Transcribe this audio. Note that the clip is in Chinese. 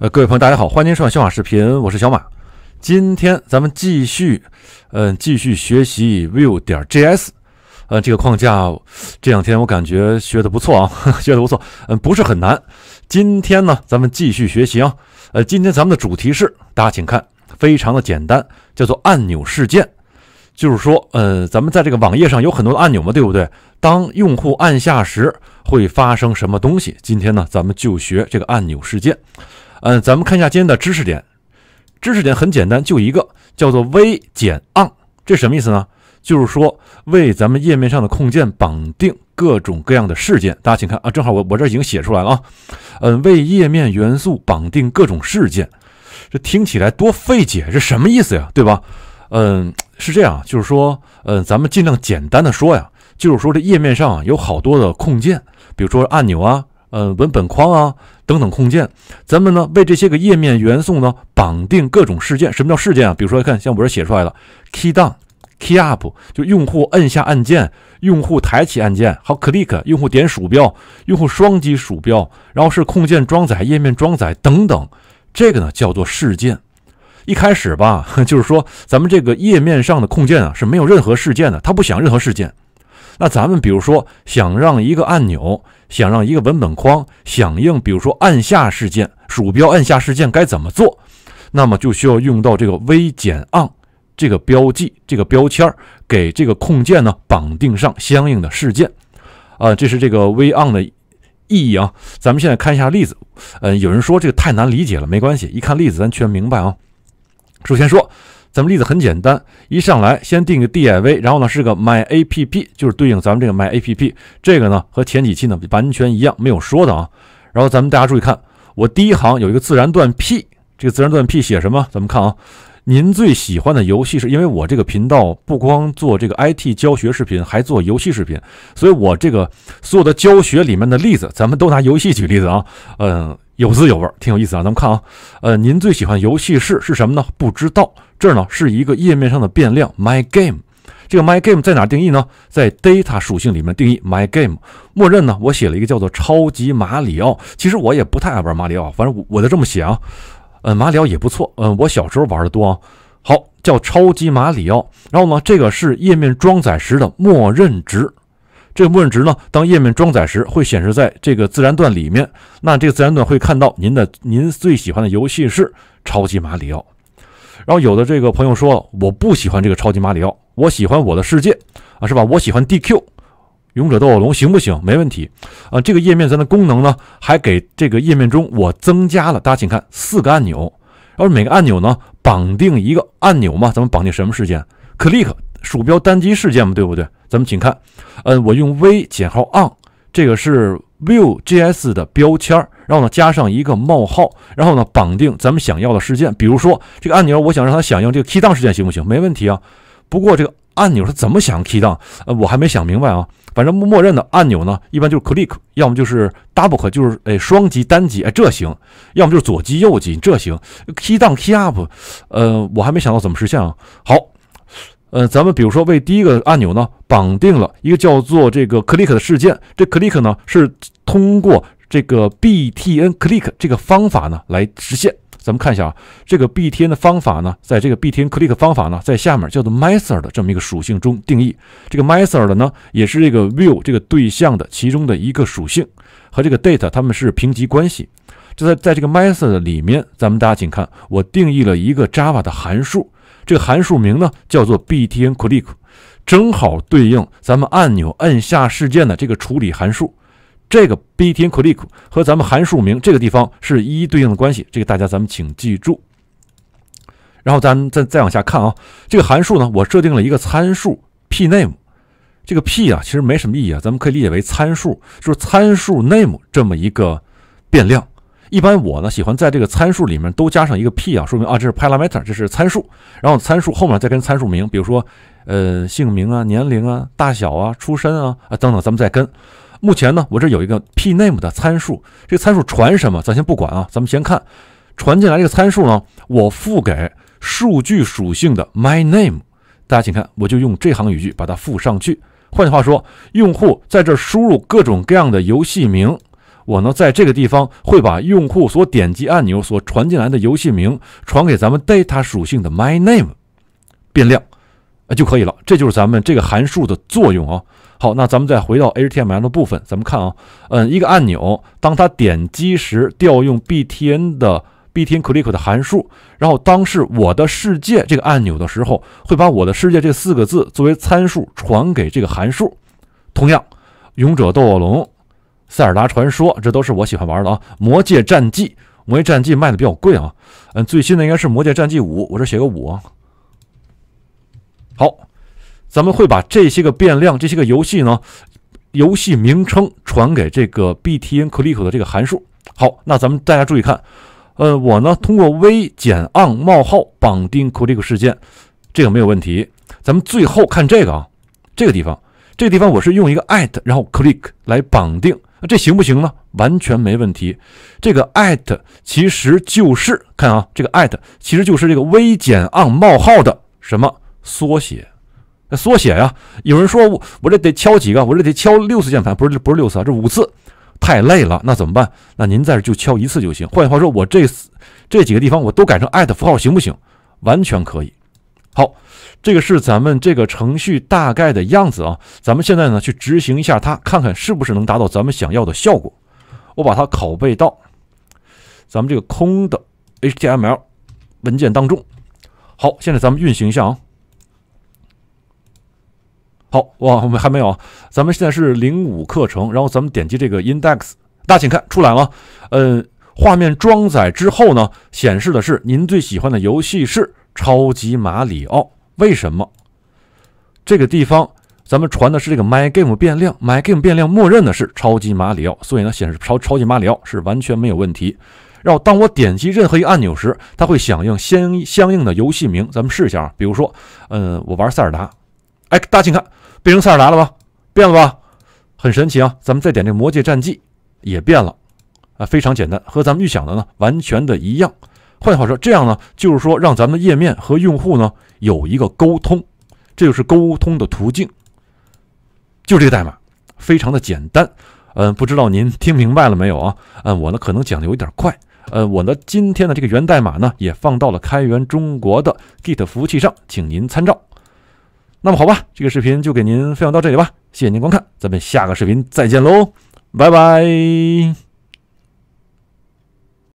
呃，各位朋友，大家好，欢迎收看小马视频，我是小马。今天咱们继续，嗯，继续学习 Vue 点 JS。嗯，这个框架这两天我感觉学的不错啊，学的不错。嗯，不是很难。今天呢，咱们继续学习啊。呃，今天咱们的主题是，大家请看，非常的简单，叫做按钮事件。就是说，呃，咱们在这个网页上有很多的按钮嘛，对不对？当用户按下时，会发生什么东西？今天呢，咱们就学这个按钮事件。嗯，咱们看一下今天的知识点。知识点很简单，就一个，叫做 v 减 on。这什么意思呢？就是说为咱们页面上的控件绑定各种各样的事件。大家请看啊，正好我我这已经写出来了啊。嗯，为页面元素绑定各种事件，这听起来多费解，这什么意思呀？对吧？嗯，是这样，就是说，嗯，咱们尽量简单的说呀，就是说这页面上有好多的控件，比如说按钮啊。呃，文本框啊，等等控件，咱们呢为这些个页面元素呢绑定各种事件。什么叫事件啊？比如说看，像我这儿写出来的 k e y down、key up，就用户摁下按键，用户抬起按键，好 click，用户点鼠标，用户双击鼠标，然后是控件装载、页面装载等等，这个呢叫做事件。一开始吧，就是说咱们这个页面上的控件啊是没有任何事件的，它不想任何事件。那咱们比如说想让一个按钮。想让一个文本框响应，比如说按下事件，鼠标按下事件该怎么做？那么就需要用到这个 v-on 这个标记，这个标签给这个控件呢绑定上相应的事件。啊，这是这个 v-on 的意义啊。咱们现在看一下例子。嗯，有人说这个太难理解了，没关系，一看例子咱全明白啊。首先说。咱们例子很简单，一上来先定个 div，然后呢是个 myapp，就是对应咱们这个买 app。这个呢和前几期呢完全一样，没有说的啊。然后咱们大家注意看，我第一行有一个自然段 p，这个自然段 p 写什么？咱们看啊，您最喜欢的游戏是因为我这个频道不光做这个 IT 教学视频，还做游戏视频，所以我这个所有的教学里面的例子，咱们都拿游戏举例子啊。嗯。有滋有味，挺有意思啊！咱们看啊，呃，您最喜欢游戏是是什么呢？不知道。这儿呢是一个页面上的变量 my game，这个 my game 在哪定义呢？在 data 属性里面定义 my game，默认呢我写了一个叫做超级马里奥。其实我也不太爱玩马里奥，反正我就这么写啊。呃，马里奥也不错，呃，我小时候玩的多啊。好，叫超级马里奥。然后呢，这个是页面装载时的默认值。这个默认值呢，当页面装载时会显示在这个自然段里面。那这个自然段会看到您的您最喜欢的游戏是超级马里奥。然后有的这个朋友说，我不喜欢这个超级马里奥，我喜欢我的世界啊，是吧？我喜欢 DQ，勇者斗恶龙行不行？没问题啊。这个页面咱的功能呢，还给这个页面中我增加了，大家请看四个按钮。然后每个按钮呢绑定一个按钮嘛，咱们绑定什么事件？Click。鼠标单击事件嘛，对不对？咱们请看，嗯，我用 v 减号 on，这个是 Vue JS 的标签，然后呢加上一个冒号，然后呢绑定咱们想要的事件，比如说这个按钮，我想让它响应这个 key down 事件，行不行？没问题啊。不过这个按钮是怎么响应 key down？呃，我还没想明白啊。反正默认的按钮呢，一般就是 click，要么就是 double，就是哎双击单击哎这行，要么就是左击右击这行 key down key up，呃，我还没想到怎么实现啊。好。呃，咱们比如说为第一个按钮呢绑定了一个叫做这个 click 的事件，这 click 呢是通过这个 btn click 这个方法呢来实现。咱们看一下啊，这个 btn 的方法呢，在这个 btn click 方法呢，在下面叫做 master 的这么一个属性中定义。这个 master 的呢，也是这个 view 这个对象的其中的一个属性，和这个 date 它们是平级关系。就在在这个 master 的里面，咱们大家请看，我定义了一个 Java 的函数。这个函数名呢，叫做 btn click，正好对应咱们按钮按下事件的这个处理函数。这个 btn click 和咱们函数名这个地方是一一对应的关系，这个大家咱们请记住。然后咱再再往下看啊，这个函数呢，我设定了一个参数 p name，这个 p 啊，其实没什么意义啊，咱们可以理解为参数，就是参数 name 这么一个变量。一般我呢喜欢在这个参数里面都加上一个 p 啊，说明啊这是 parameter，这是参数，然后参数后面再跟参数名，比如说呃姓名啊、年龄啊、大小啊、出身啊啊等等，咱们再跟。目前呢，我这有一个 p name 的参数，这参数传什么咱先不管啊，咱们先看传进来这个参数呢，我赋给数据属性的 my name。大家请看，我就用这行语句把它赋上去。换句话说，用户在这输入各种各样的游戏名。我呢，在这个地方会把用户所点击按钮所传进来的游戏名传给咱们 data 属性的 my name 变量，呃就可以了。这就是咱们这个函数的作用啊。好，那咱们再回到 HTML 部分，咱们看啊，嗯，一个按钮，当它点击时调用 btn 的 btn click 的函数，然后当是我的世界这个按钮的时候，会把我的世界这四个字作为参数传给这个函数。同样，勇者斗恶龙。塞尔达传说，这都是我喜欢玩的啊！魔界战记，魔界战记卖的比较贵啊。嗯，最新的应该是魔界战记五，我这写个五。好，咱们会把这些个变量、这些个游戏呢，游戏名称传给这个 btn click 的这个函数。好，那咱们大家注意看，呃，我呢通过 v 减 on 冒号绑定 click 事件，这个没有问题。咱们最后看这个啊，这个地方，这个地方我是用一个 at 然后 click 来绑定。这行不行呢？完全没问题。这个 at 其实就是看啊，这个 at 其实就是这个 v 减 on 冒号的什么缩写？缩写呀？有人说我我这得敲几个？我这得敲六次键盘？不是不是六次啊？这五次太累了。那怎么办？那您在这就敲一次就行。换句话说，我这这几个地方我都改成 at 符号行不行？完全可以。好，这个是咱们这个程序大概的样子啊。咱们现在呢去执行一下它，看看是不是能达到咱们想要的效果。我把它拷贝到咱们这个空的 HTML 文件当中。好，现在咱们运行一下啊。好，哇，我们还没有啊。咱们现在是零五课程，然后咱们点击这个 index，大家请看出来了。嗯。画面装载之后呢，显示的是您最喜欢的游戏是超级马里奥。为什么？这个地方咱们传的是这个 my game 变量，my game 变量默认的是超级马里奥，所以呢显示超超级马里奥是完全没有问题。然后当我点击任何一个按钮时，它会响应相相应的游戏名。咱们试一下啊，比如说，嗯，我玩塞尔达。哎，大家请看，变成塞尔达了吧？变了吧？很神奇啊！咱们再点这魔界战记，也变了。啊，非常简单，和咱们预想的呢完全的一样。换句话说，这样呢就是说让咱们页面和用户呢有一个沟通，这就是沟通的途径。就这个代码非常的简单，嗯，不知道您听明白了没有啊？嗯，我呢可能讲的有一点快，呃，我呢今天的这个源代码呢也放到了开源中国的 Git 服务器上，请您参照。那么好吧，这个视频就给您分享到这里吧，谢谢您观看，咱们下个视频再见喽，拜拜。